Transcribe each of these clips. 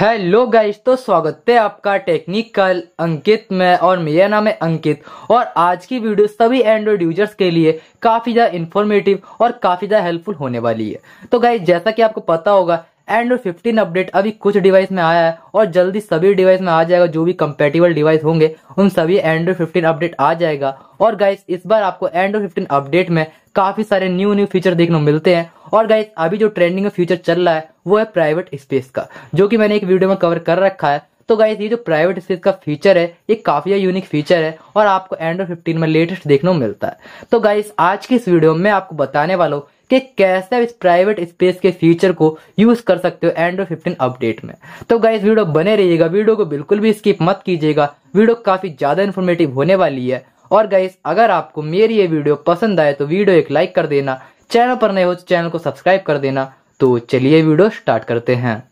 hello guys तो स्वागत है आपका टेक्निकल अंकित में और मेरा नाम है अंकित और आज की वीडियो सभी एंड्रॉइड यूजर्स के लिए काफ़ी ज़्यादा इन्फॉर्मेटिव और काफ़ी ज़्यादा हेल्पफुल होने वाली है तो गाइस जैसा कि आपको पता होगा एंड्रॉइड 15 अपडेट अभी कुछ डिवाइस में आया है और जल्दी सभी डिवाइस में आ जाएगा जो भी कंपेटेबल डिवाइस होंगे उन सभी एंड्रॉइड 15 अपडेट आ जाएगा और गाइस इस बार आपको एंड्रॉइड 15 अपडेट में काफी सारे न्यू न्यू फीचर देखने को मिलते हैं और गाइज अभी जो ट्रेंडिंग में फ्यूचर चल रहा है वो है प्राइवेट स्पेस का जो कि मैंने एक वीडियो में कवर कर रखा है तो गाइज ये जो प्राइवेट स्पेस का फीचर है ये काफी यूनिक फीचर है और आपको एंड्रॉइड फिफ्टीन में लेटेस्ट देखने को मिलता है तो गाइज आज की इस वीडियो में आपको बताने वाला हूँ कि कैसे आप इस प्राइवेट स्पेस के फीचर को यूज कर सकते हो एंड्रॉइड फिफ्टीन अपडेट में तो गाइस वीडियो बने रहिएगा वीडियो को बिल्कुल भी स्किप मत कीजिएगा वीडियो काफी ज्यादा इन्फॉर्मेटिव होने वाली है और गाइस अगर आपको मेरी ये वीडियो पसंद आए तो वीडियो एक लाइक कर देना चैनल पर नए हो तो चैनल को सब्सक्राइब कर देना तो चलिए वीडियो स्टार्ट करते हैं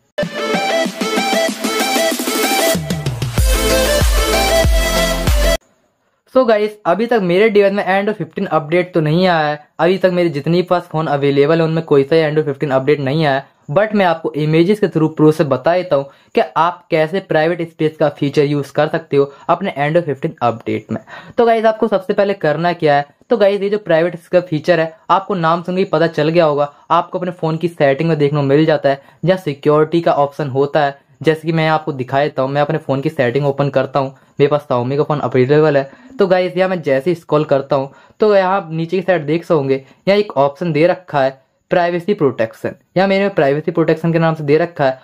सो so गाइस अभी तक मेरे डिवाइस में ऑफ फिफ्टीन अपडेट तो नहीं आया है अभी तक मेरे जितनी पास फोन अवेलेबल है उनमें कोई सा ऑफ फिफ्टीन अपडेट नहीं आया बट मैं आपको इमेजेस के थ्रू प्रोसेस बता देता हूँ कि आप कैसे प्राइवेट स्पेस का फीचर यूज कर सकते हो अपने ऑफ फिफ्टीन अपडेट में तो गाइज आपको सबसे पहले करना क्या है तो गाइज ये जो प्राइवेट का फीचर है आपको नाम सुन ही पता चल गया होगा आपको अपने फोन की सेटिंग में देखने को मिल जाता है जहाँ सिक्योरिटी का ऑप्शन होता है जैसे कि मैं आपको दिखा देता हूँ मैं अपने फ़ोन की सेटिंग ओपन करता हूँ मेरे पास साउमी का फ़ोन अवेलेबल है तो गाइज यहाँ मैं जैसे स्क्रॉल करता हूँ तो यहाँ नीचे की साइड देख सकोगे यहाँ एक ऑप्शन दे रखा है प्राइवेसी प्रोटेक्शन यहाँ मैंने प्राइवेसी प्रोटेक्शन के नाम से दे रखा है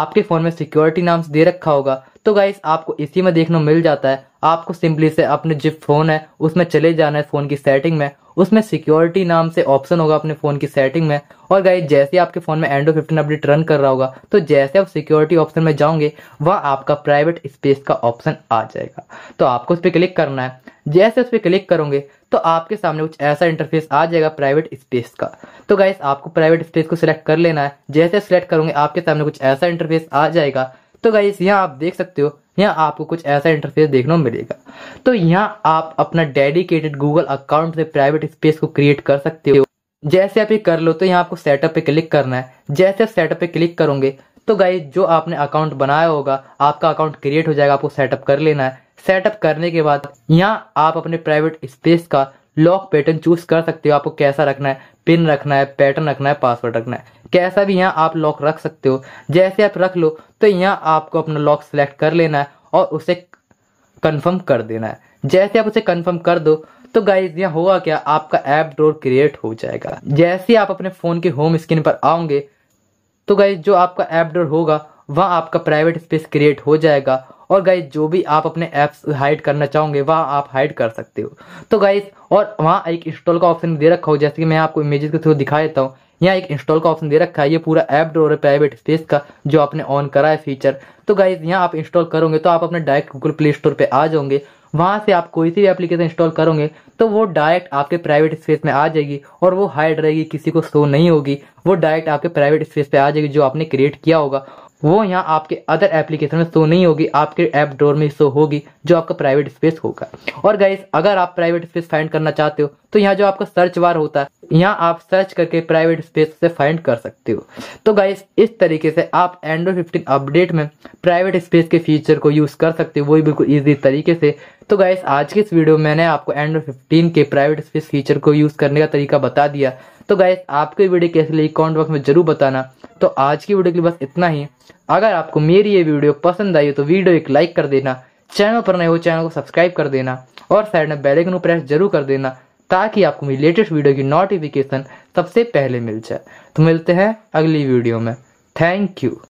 आपके फ़ोन में सिक्योरिटी नाम से दे रखा होगा तो गाइस आपको इसी में देखने मिल जाता है आपको सिंपली से अपने जो फोन है उसमें चले जाना है फोन की सेटिंग में उसमें सिक्योरिटी नाम से ऑप्शन होगा अपने फोन की सेटिंग में और गाइज जैसे आपके फोन में एंड्रो फिफ्टीन अपडेट रन कर रहा होगा तो जैसे आप सिक्योरिटी ऑप्शन में जाओगे वह आपका प्राइवेट स्पेस का ऑप्शन आ जाएगा तो आपको उस पर क्लिक करना है जैसे उस पर क्लिक करोगे तो आपके सामने कुछ ऐसा इंटरफेस आ जाएगा प्राइवेट स्पेस का तो गाइज आपको प्राइवेट स्पेस को सिलेक्ट कर लेना है जैसे सिलेक्ट करोगे आपके सामने कुछ ऐसा इंटरफेस आ जाएगा तो गाइस यहाँ आप देख सकते हो यहाँ आपको कुछ ऐसा इंटरफेस देखने को मिलेगा तो यहाँ आप अपना डेडिकेटेड गूगल अकाउंट से प्राइवेट स्पेस को क्रिएट कर सकते हो जैसे आप ये कर लो तो यहाँ आपको सेटअप पे क्लिक करना है जैसे आप सेटअप पे क्लिक करोगे तो गाइस जो आपने अकाउंट बनाया होगा आपका अकाउंट क्रिएट हो जाएगा आपको सेटअप कर लेना है सेटअप करने के बाद यहाँ आप अपने प्राइवेट स्पेस का लॉक पैटर्न चूज कर सकते हो आपको कैसा रखना है पिन रखना है पैटर्न रखना है पासवर्ड रखना है कैसा भी यहाँ आप लॉक रख सकते हो जैसे आप रख लो तो यहाँ आपको अपना लॉक सेलेक्ट कर लेना है और उसे कन्फर्म कर देना है जैसे आप उसे कन्फर्म कर दो तो गाइज यहाँ होगा क्या आपका ऐप डोर क्रिएट हो जाएगा जैसे आप अपने फ़ोन के होम स्क्रीन पर आओगे तो गाइज जो आपका ऐप डोर होगा वहाँ आपका प्राइवेट स्पेस क्रिएट हो जाएगा और गाइज जो भी आप अपने ऐप्स हाइड करना चाहोगे वहाँ आप हाइड कर सकते हो तो गाइज और वहाँ एक इंस्टॉल का ऑप्शन दे रखा हो जैसे कि मैं आपको इमेजेस के थ्रू दिखा देता हूँ यहाँ एक इंस्टॉल का ऑप्शन दे रखा है ये पूरा ऐप ड्रॉर है प्राइवेट स्पेस का जो आपने ऑन करा है फीचर तो गाइज यहाँ आप इंस्टॉल करोगे तो आप अपने डायरेक्ट गूगल प्ले स्टोर पर आ जाओगे वहां से आप कोई सी भी एप्लीकेशन इंस्टॉल करोगे तो वो डायरेक्ट आपके प्राइवेट स्पेस में आ जाएगी और वो हाइड रहेगी किसी को शो नहीं होगी वो डायरेक्ट आपके प्राइवेट स्पेस पे आ जाएगी जो आपने क्रिएट किया होगा वो यहाँ आपके अदर एप्लीकेशन में शो नहीं होगी आपके ऐप डोर में शो होगी जो आपका प्राइवेट स्पेस होगा और गाइस अगर आप प्राइवेट स्पेस फाइंड करना चाहते हो तो यहाँ जो आपका सर्च वार होता है यहाँ आप सर्च करके प्राइवेट स्पेस से फाइंड कर सकते हो तो गाइस इस तरीके से आप एंड्रॉइड फिफ्टीन अपडेट में प्राइवेट स्पेस के फीचर को यूज कर सकते हो वो भी बिल्कुल ईजी तरीके से तो गाइस आज के इस वीडियो में मैंने आपको एंड्रॉइड फिफ्टीन के प्राइवेट स्पेस फीचर को यूज करने का तरीका बता दिया तो गाइस आपको वीडियो कैसे लगी कॉमेंट बॉक्स में जरूर बताना तो आज की वीडियो के लिए बस इतना ही अगर आपको मेरी ये वीडियो पसंद आई हो तो वीडियो एक लाइक कर देना चैनल पर नए हो चैनल को सब्सक्राइब कर देना और साइड में बेल आइकन प्रेस जरूर कर देना ताकि आपको मेरी लेटेस्ट वीडियो की नोटिफिकेशन सबसे पहले मिल जाए तो मिलते हैं अगली वीडियो में थैंक यू